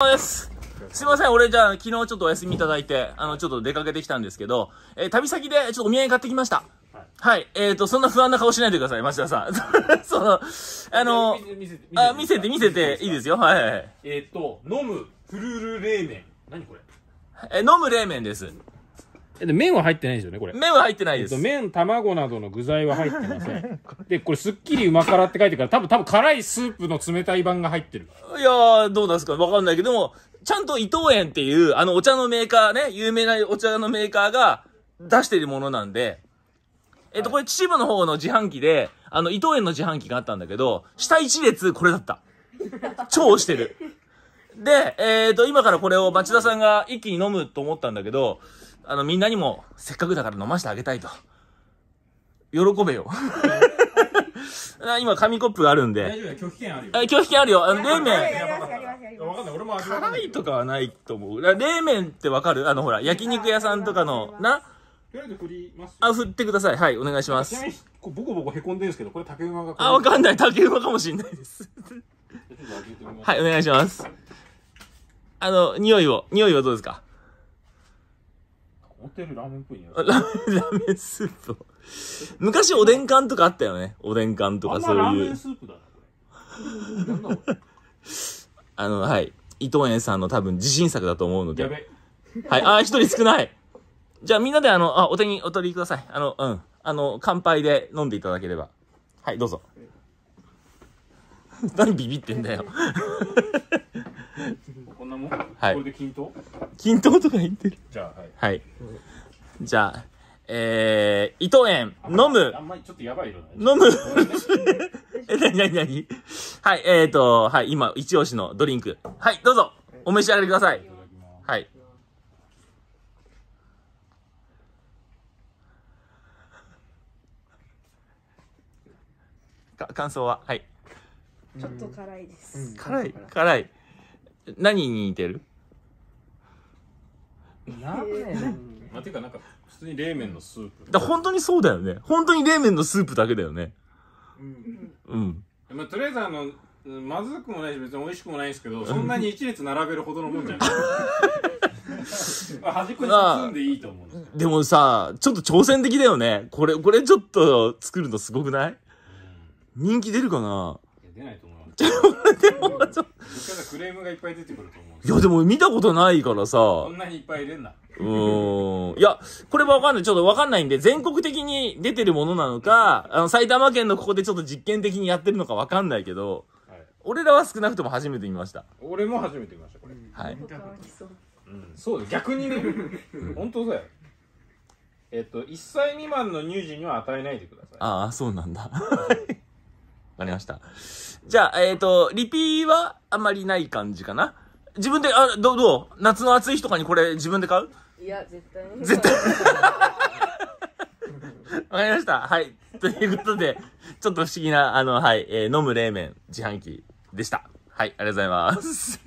ですすいません、俺じゃあ昨日ちょっとお休みいただいて、あの、ちょっと出かけてきたんですけど、えー、旅先でちょっとお土産買ってきました。はい。はい、えっ、ー、と、そんな不安な顔しないでください、町田さん。その、あの、見せて、あ見せて、見せて、いいですよ。はい。えっ、ー、と、飲む、フルール冷麺。何これえ、飲む冷麺です。で麺は入ってないですよねこれ麺は入ってないです、えっと、麺卵などの具材は入ってません でこれ「すっきりうま辛」って書いてから多分多分辛いスープの冷たい版が入ってるいやーどうなんですかわかんないけどもちゃんと伊藤園っていうあのお茶のメーカーね有名なお茶のメーカーが出しているものなんでえっと、これ秩父の方の自販機で、あの、伊藤園の自販機があったんだけど、下一列これだった。超押してる。で、えっ、と、今からこれを町田さんが一気に飲むと思ったんだけど、あの、みんなにも、せっかくだから飲ませてあげたいと。喜べよ。今、紙コップがあるんで。大丈夫拒否権あるよ。拒否権あるよ。あの、冷麺。わかんない、俺も味わ辛いとかはないと思う。だ冷麺ってわかるあの、ほら、焼肉屋さんとかの、な、あ振ってください。はい、お願いしまちなす。みに、ボコボコへこんでるんですけど、これ竹馬があ、わかんない。竹馬かもしんないですはい、お願いします。あの、匂いを、匂いはどうですかホテルラーメンっぽいラーメン、ラーメンスープ昔おでん缶とかあったよね。おでん缶とかそういう。あんまラーメンスープだな、これ。あの、はい。伊藤園さんの多分自信作だと思うので。やべ。はい。あ一人少ない。じゃあみんなであの、あ、お手にお取りください。あの、うん。あの、乾杯で飲んでいただければ。はい、どうぞ。何ビビってんだよ。こんなもん、はい、これで均等均等とか言ってる。じゃあ、はい。はいじゃあ、えー、伊藤園、飲む。あんまりちょっとやばい色飲む。え、なになになにはい、えーと、はい、今、一押しのドリンク。はい、どうぞ、お召し上がりください。はい。か感想ははい。ちょっと辛いです。辛い辛い。何に似てる？ラーメまあ、ていうかなんか普通に冷麺のスープだ本当にそうだよね本当に冷麺のスープだけだよねうんうんまあ、とりあえずあのまずくもないし別に美味しくもないんですけどそんなに一列並べるほどのもんじゃない 端っこに包んでいいと思うでもさちょっと挑戦的だよねこれこれちょっと作るのすごくない、うん、人気出るかな出ないと思うでもちょっとクレームがいっぱい出てくると思ういやでも見たことないからさこんなにいっぱい入れんなうーん。いや、これわかんない。ちょっとわかんないんで、全国的に出てるものなのか、あの、埼玉県のここでちょっと実験的にやってるのかわかんないけど、はい俺らは少なくとも初めて見ました。俺も初めて見ましたこれ、はい。うんそう逆にね本当だよえっと1歳未満の乳児には与えないでください。ああ、そうなんだ。わかりました。じゃあ、えっ、と、リピーはあまりない感じかな。自分で、あ、どう、どう夏の暑い日とかにこれ自分で買ういや、絶対絶対。わかりました。はい。ということで、ちょっと不思議な、あの、はい、えー、飲む冷麺自販機でした。はい、ありがとうございます。